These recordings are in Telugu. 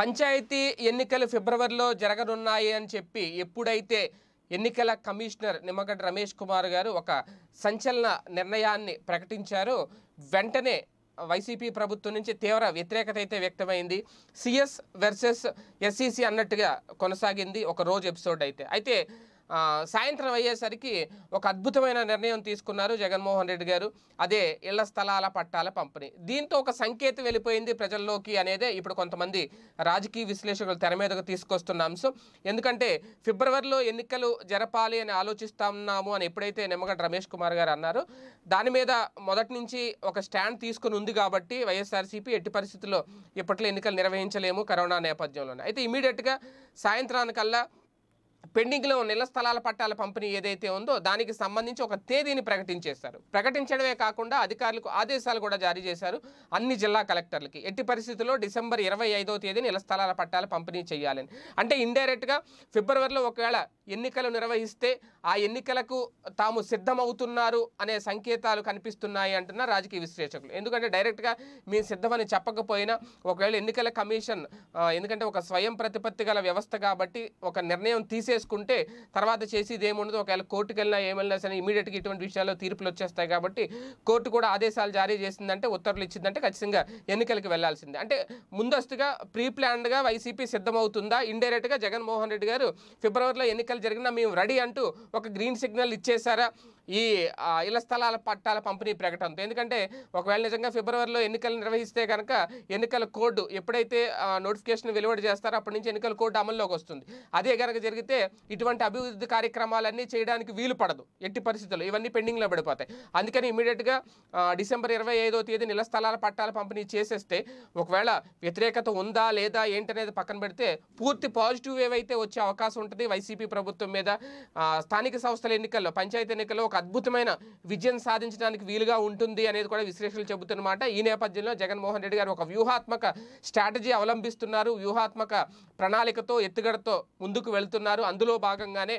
పంచాయతీ ఎన్నికలు ఫిబ్రవరిలో జరగనున్నాయి అని చెప్పి ఎప్పుడైతే ఎన్నికల కమిషనర్ నిమ్మగడ్డ రమేష్ కుమార్ గారు ఒక సంచలన నిర్ణయాన్ని ప్రకటించారు వెంటనే వైసీపీ ప్రభుత్వం నుంచి తీవ్ర వ్యతిరేకత అయితే వ్యక్తమైంది సిఎస్ వర్సెస్ ఎస్సీసీ అన్నట్టుగా కొనసాగింది ఒక రోజు ఎపిసోడ్ అయితే అయితే సాయంత్రం అయ్యేసరికి ఒక అద్భుతమైన నిర్ణయం తీసుకున్నారు జగన్మోహన్ రెడ్డి గారు అదే ఇళ్ల స్థలాల పట్టాల పంపిణీ దీంతో ఒక సంకేతం వెళ్ళిపోయింది ప్రజల్లోకి అనేదే ఇప్పుడు కొంతమంది రాజకీయ విశ్లేషకులు తెర మీదకు తీసుకొస్తున్న అంశం ఎందుకంటే ఫిబ్రవరిలో ఎన్నికలు జరపాలి అని ఆలోచిస్తున్నాము అని ఎప్పుడైతే నిమ్మగడ్డ రమేష్ కుమార్ గారు అన్నారు దాని మీద మొదటి నుంచి ఒక స్టాండ్ తీసుకుని ఉంది కాబట్టి వైఎస్ఆర్సీపీ ఎట్టి పరిస్థితుల్లో ఇప్పట్లో ఎన్నికలు నిర్వహించలేము కరోనా నేపథ్యంలోనే అయితే ఇమీడియట్గా సాయంత్రానికల్లా పెండింగ్లో నిల స్థలాల పట్టాల పంపిణీ ఏదైతే ఉందో దానికి సంబంధించి ఒక తేదీని ప్రకటించేశారు ప్రకటించడమే కాకుండా అధికారులకు ఆదేశాలు కూడా జారీ చేశారు అన్ని జిల్లా కలెక్టర్లకి ఎట్టి పరిస్థితుల్లో డిసెంబర్ ఇరవై ఐదో తేదీ నిల స్థలాల పట్టాల పంపిణీ చేయాలని అంటే ఇండైరెక్ట్గా ఫిబ్రవరిలో ఒకవేళ ఎన్నికలు నిర్వహిస్తే ఆ ఎన్నికలకు తాము సిద్ధమవుతున్నారు అనే సంకేతాలు కనిపిస్తున్నాయి అంటున్న రాజకీయ విశ్లేషకులు ఎందుకంటే డైరెక్ట్గా మేము సిద్ధమని చెప్పకపోయినా ఒకవేళ ఎన్నికల కమిషన్ ఎందుకంటే ఒక స్వయం ప్రతిపత్తి గల వ్యవస్థ కాబట్టి ఒక నిర్ణయం తీసే చేసుకుంటే తర్వాత చేసేది ఏముండదు ఒకవేళ కోర్టుకు వెళ్ళినా ఏమైనా సరే ఇమీడియట్గా ఇటువంటి విషయాల్లో తీర్పులు వచ్చేస్తాయి కాబట్టి కోర్టు కూడా ఆదేశాలు జారీ చేసిందంటే ఉత్తర్వులు ఇచ్చిందంటే ఖచ్చితంగా ఎన్నికలకు వెళ్లాల్సిందే అంటే ముందస్తుగా ప్రీ ప్లాన్డ్గా వైసీపీ సిద్ధమవుతుందా ఇండైరెక్ట్గా జగన్మోహన్ రెడ్డి గారు ఫిబ్రవరిలో ఎన్నికలు జరిగినా మేము రెడీ అంటూ ఒక గ్రీన్ సిగ్నల్ ఇచ్చేశారా ఈ ఇళ్ల స్థలాల పట్టాల పంపిణీ ప్రకటనతో ఎందుకంటే ఒకవేళ నిజంగా ఫిబ్రవరిలో ఎన్నికలు నిర్వహిస్తే కనుక ఎన్నికల కోడ్ ఎప్పుడైతే నోటిఫికేషన్ వెలువడి చేస్తారో అప్పటి నుంచి ఎన్నికల కోడ్ అమల్లోకి వస్తుంది అదే కనుక జరిగితే ఇటువంటి అభివృద్ధి కార్యక్రమాలన్నీ చేయడానికి వీలు పడదు ఎట్టి పరిస్థితులు ఇవన్నీ పెండింగ్లో పడిపోతాయి అందుకని ఇమీడియట్గా డిసెంబర్ ఇరవై ఐదో తేదీ నిల స్థలాల పట్టాల పంపిణీ చేసేస్తే ఒకవేళ వ్యతిరేకత ఉందా లేదా ఏంటనేది పక్కన పెడితే పూర్తి పాజిటివ్ ఏవైతే వచ్చే అవకాశం ఉంటుంది వైసీపీ ప్రభుత్వం మీద స్థానిక సంస్థల ఎన్నికల్లో పంచాయతీ ఎన్నికల్లో ఒక అద్భుతమైన విజయం సాధించడానికి వీలుగా ఉంటుంది అనేది కూడా విశ్లేషణలు చెబుతున్నమాట ఈ నేపథ్యంలో జగన్మోహన్ రెడ్డి గారు ఒక వ్యూహాత్మక స్ట్రాటజీ అవలంబిస్తున్నారు వ్యూహాత్మక ప్రణాళికతో ఎత్తుగడతో ముందుకు వెళ్తున్నారు అందులో భాగంగానే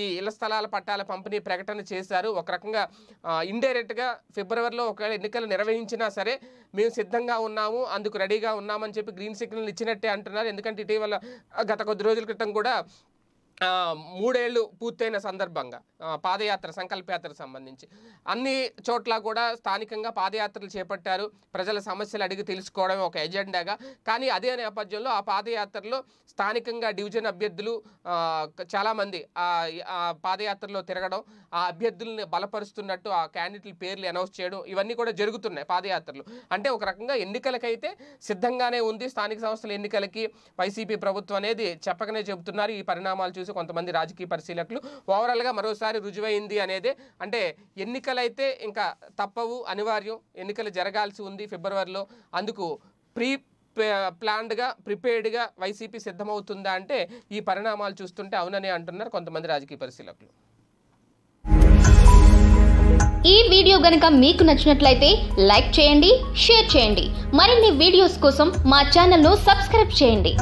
ఈ ఇళ్ల స్థలాల పట్టాల పంపిణీ ప్రకటన చేశారు ఒక రకంగా ఇండైరెక్ట్గా ఫిబ్రవరిలో ఒకవేళ ఎన్నికలు నిర్వహించినా సరే మేము సిద్ధంగా ఉన్నాము అందుకు రెడీగా ఉన్నామని చెప్పి గ్రీన్ సిగ్నల్ ఇచ్చినట్టే అంటున్నారు ఎందుకంటే ఇటీవల గత కొద్ది రోజుల క్రితం కూడా మూడేళ్లు పూర్తయిన సందర్భంగా పాదయాత్ర సంకల్పయాత్రకు సంబంధించి అన్ని చోట్ల కూడా స్థానికంగా పాదయాత్రలు చేపట్టారు ప్రజల సమస్యలు అడిగి తెలుసుకోవడం ఒక ఎజెండాగా కానీ అదే నేపథ్యంలో ఆ పాదయాత్రలో స్థానికంగా డివిజన్ అభ్యర్థులు చాలామంది ఆ పాదయాత్రలో తిరగడం ఆ అభ్యర్థుల్ని బలపరుస్తున్నట్టు ఆ క్యాండిడేట్ల పేర్లు అనౌన్స్ చేయడం ఇవన్నీ కూడా జరుగుతున్నాయి పాదయాత్రలు అంటే ఒక రకంగా ఎన్నికలకైతే సిద్ధంగానే ఉంది స్థానిక సంస్థల ఎన్నికలకి వైసీపీ ప్రభుత్వం అనేది చెప్పకనే చెబుతున్నారు ఈ పరిణామాలు చూసి కొంతమంది రాజకీయ పరిశీలకులు ఓవరాల్గా మరోసారి రుజువైంది అనేదే అంటే ఎన్నికలైతే ఇంకా తప్పవు అనివార్యం ఎన్నికలు జరగాల్సి ఉంది ఫిబ్రవరిలో అందుకు ప్రీ ప్లాన్డ్గా ప్రిపేర్డ్గా వైసీపీ సిద్ధమవుతుందా అంటే ఈ పరిణామాలు చూస్తుంటే అవునని అంటున్నారు కొంతమంది రాజకీయ పరిశీలకులు ఈ వీడియో గనుక మీకు నచ్చినట్లయితే లైక్ చేయండి షేర్ చేయండి మరిన్ని వీడియోస్ కోసం మా ఛానల్ను సబ్స్క్రైబ్ చేయండి